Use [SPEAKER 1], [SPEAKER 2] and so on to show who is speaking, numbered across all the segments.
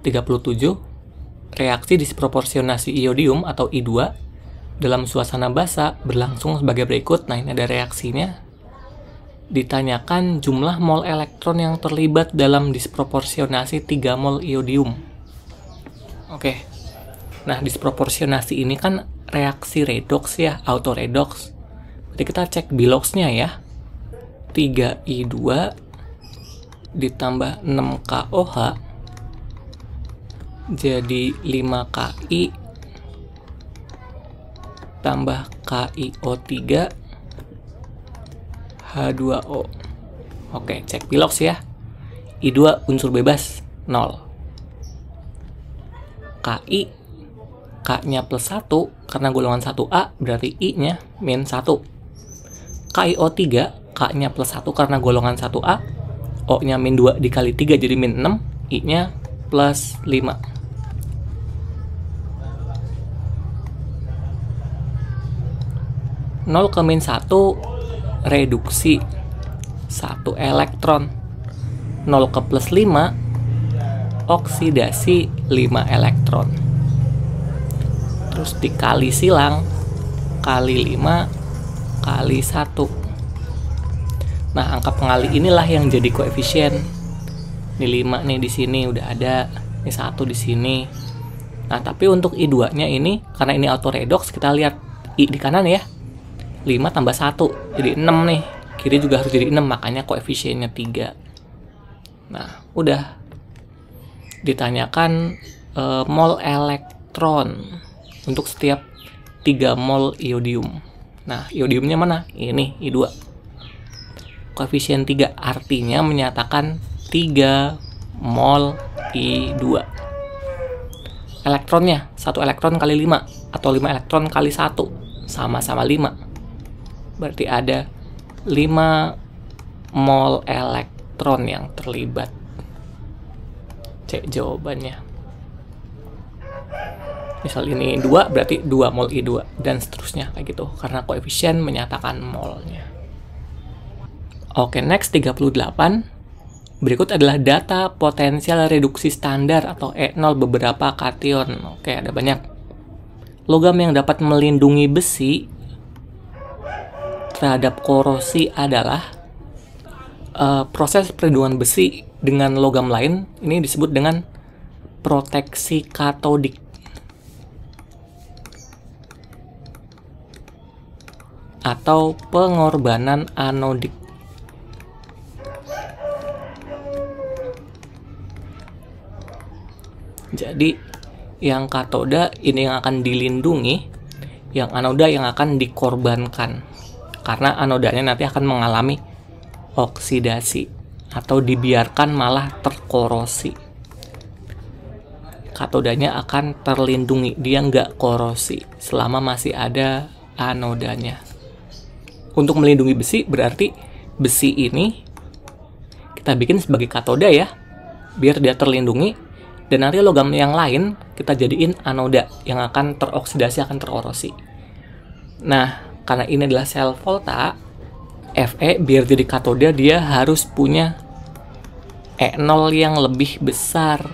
[SPEAKER 1] 37, reaksi disproporsionasi iodium atau I2 dalam suasana basa berlangsung sebagai berikut. Nah, ini ada reaksinya. Ditanyakan jumlah mol elektron yang terlibat dalam disproporsionasi 3 mol iodium. Oke. Nah, disproporsionasi ini kan reaksi redox ya, autoredox. Jadi kita cek biloxnya ya. 3I2 ditambah 6KOH jadi 5KI tambah KiO3 H2O oke cek pilox ya I2 unsur bebas 0 KI K-nya plus 1 karena golongan 1A berarti I-nya min 1 KIO3 K-nya plus 1 karena golongan 1A O-nya min 2 dikali 3 jadi min 6 I-nya plus 5 0 ke min 1 reduksi 1 elektron 0 ke plus 5 oksidasi 5 elektron terus dikali silang kali 5 kali 1 nah angka pengali inilah yang jadi koefisien ini 5 nih di sini udah ada ini 1 di sini nah tapi untuk I2 nya ini karena ini auto redox kita lihat I di kanan ya 5 tambah 1 jadi 6 nih kiri juga harus jadi 6 makanya koefisiennya 3 nah udah ditanyakan e, mol elektron untuk setiap 3 mol iodium nah iodiumnya mana? ini I2 koefisien 3 artinya menyatakan 3 mol I2 elektronnya 1 elektron kali 5 atau 5 elektron kali 1 sama-sama 5 berarti ada 5 mol elektron yang terlibat cek jawabannya misal ini 2 berarti 2 mol I2 dan seterusnya kayak gitu karena koefisien menyatakan molnya oke next 38 berikut adalah data potensial reduksi standar atau E0 beberapa kation oke ada banyak logam yang dapat melindungi besi terhadap korosi adalah uh, proses perlindungan besi dengan logam lain ini disebut dengan proteksi katodik. atau pengorbanan anodik. Jadi yang katoda ini yang akan dilindungi, yang anoda yang akan dikorbankan karena anodanya nanti akan mengalami oksidasi atau dibiarkan malah terkorosi. Katodanya akan terlindungi, dia nggak korosi selama masih ada anodanya. Untuk melindungi besi berarti besi ini kita bikin sebagai katoda ya, biar dia terlindungi dan nanti logam yang lain kita jadiin anoda yang akan teroksidasi akan terkorosi. Nah, karena ini adalah sel volta Fe biar jadi katoda dia harus punya E0 yang lebih besar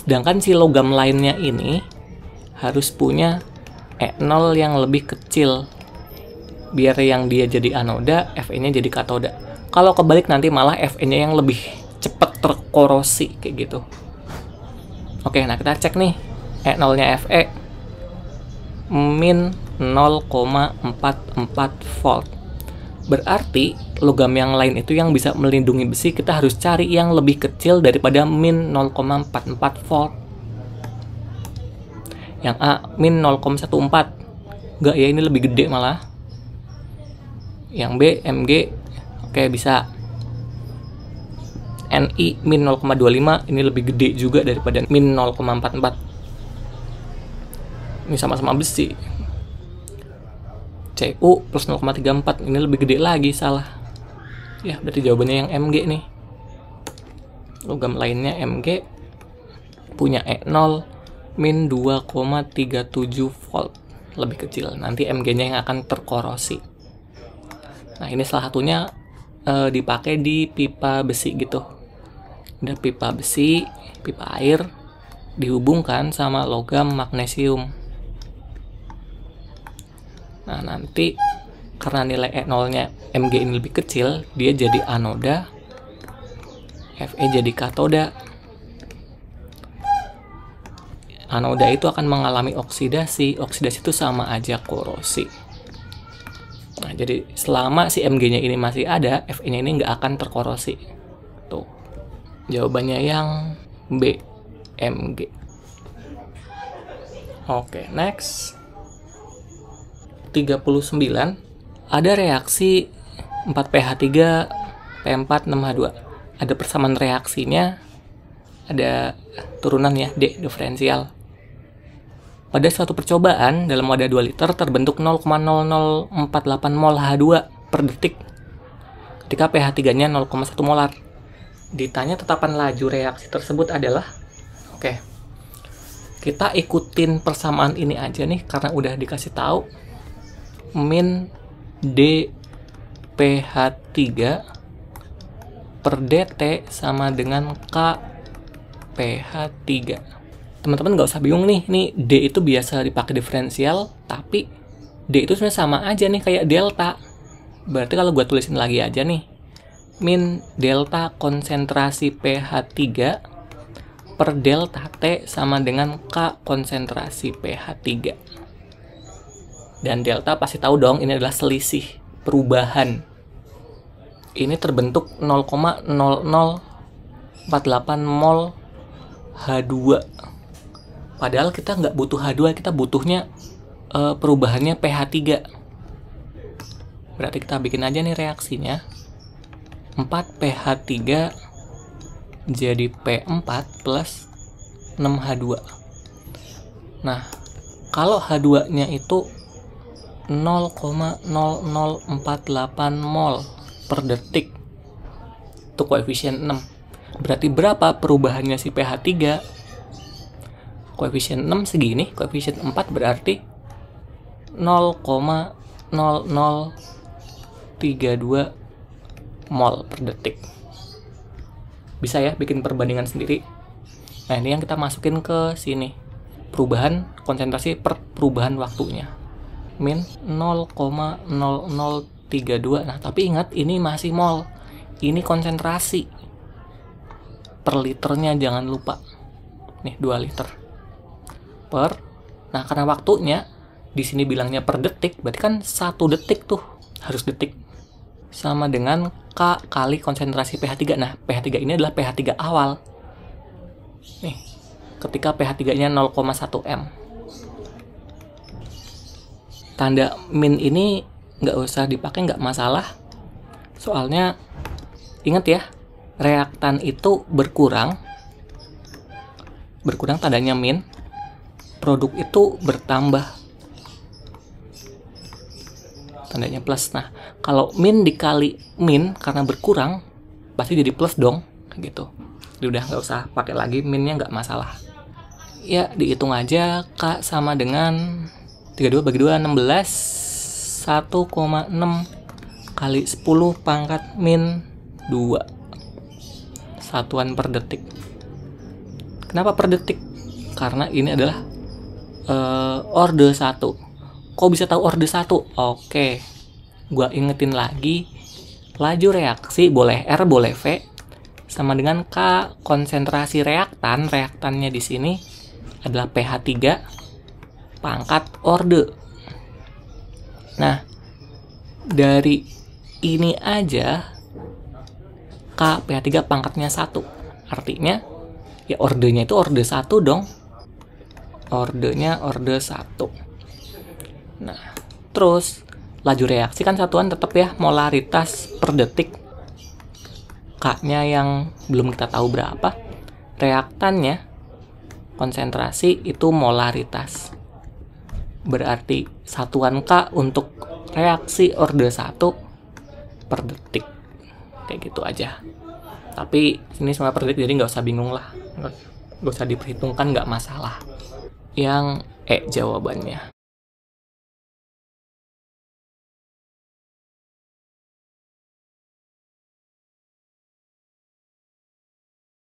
[SPEAKER 1] sedangkan si logam lainnya ini harus punya E0 yang lebih kecil biar yang dia jadi anoda Fe-nya jadi katoda kalau kebalik nanti malah Fe-nya yang lebih cepat terkorosi kayak gitu oke nah kita cek nih E0 nya Fe min 0,44 volt. Berarti logam yang lain itu yang bisa melindungi besi kita harus cari yang lebih kecil daripada min 0,44 volt. Yang A min 0,14. Enggak ya ini lebih gede malah. Yang B MG oke bisa. NI min 0,25 ini lebih gede juga daripada min 0,44. Ini sama-sama besi. CU plus 0,34 ini lebih gede lagi salah ya berarti jawabannya yang MG nih logam lainnya MG punya E0 min 2,37 volt lebih kecil nanti MG-nya yang akan terkorosi nah ini salah satunya e, dipakai di pipa besi gitu ada pipa besi pipa air dihubungkan sama logam magnesium Nah, nanti karena nilai E0-nya Mg ini lebih kecil, dia jadi anoda, Fe jadi katoda. Anoda itu akan mengalami oksidasi. Oksidasi itu sama aja korosi. Nah, jadi selama si Mg-nya ini masih ada, Fe-nya ini nggak akan terkorosi. Tuh. Jawabannya yang B, Mg. Oke, okay, next. 39 ada reaksi 4PH3 P4 6H2. Ada persamaan reaksinya, ada turunan ya D diferensial. Pada suatu percobaan dalam wadah 2 liter terbentuk 0,0048 mol H2 per detik ketika pH3-nya 0,1 molar. Ditanya tetapan laju reaksi tersebut adalah oke. Okay, kita ikutin persamaan ini aja nih karena udah dikasih tahu min d ph 3 per DT sama dengan k ph 3 teman-teman nggak usah bingung nih nih D itu biasa dipakai diferensial tapi D itu sebenarnya sama aja nih kayak delta berarti kalau gue tulisin lagi aja nih min delta konsentrasi pH3 per delta T sama dengan K konsentrasi pH3 dan delta pasti tahu dong ini adalah selisih perubahan. Ini terbentuk 0,0048 mol H2. Padahal kita nggak butuh H2, kita butuhnya uh, perubahannya pH3. Berarti kita bikin aja nih reaksinya. 4 pH3 jadi P4 plus 6H2. Nah, kalau H2-nya itu 0,0048 mol per detik itu koefisien 6 berarti berapa perubahannya si pH 3 koefisien 6 segini koefisien 4 berarti 0,0032 mol per detik bisa ya bikin perbandingan sendiri nah ini yang kita masukin ke sini perubahan konsentrasi per perubahan waktunya min 0,0032 nah tapi ingat ini masih mol ini konsentrasi per liternya jangan lupa nih 2 liter per nah karena waktunya di sini bilangnya per detik berarti kan satu detik tuh harus detik sama dengan K kali konsentrasi pH 3 nah pH 3 ini adalah pH 3 awal nih ketika pH 3 nya 0,1 M tanda min ini nggak usah dipakai nggak masalah soalnya ingat ya reaktan itu berkurang berkurang tandanya min produk itu bertambah tandanya plus nah kalau min dikali min karena berkurang pasti jadi plus dong gitu jadi udah nggak usah pakai lagi minnya nggak masalah ya dihitung aja kak sama dengan 32 bagi 2 16 1,6 kali 10 pangkat min 2 satuan per detik kenapa per detik karena ini adalah uh, eh, order 1 kok bisa tahu order 1 oke okay. gua ingetin lagi laju reaksi boleh R boleh V sama dengan K konsentrasi reaktan reaktannya di sini adalah pH 3 pangkat orde. Nah, dari ini aja KPH3 pangkatnya satu. Artinya ya ordenya itu orde satu dong. Ordenya orde satu. Nah, terus laju reaksi kan satuan tetap ya molaritas per detik. K-nya yang belum kita tahu berapa. Reaktannya konsentrasi itu molaritas berarti satuan K untuk reaksi orde 1 per detik kayak gitu aja tapi ini semua per detik jadi nggak usah bingung lah nggak usah diperhitungkan nggak masalah yang E jawabannya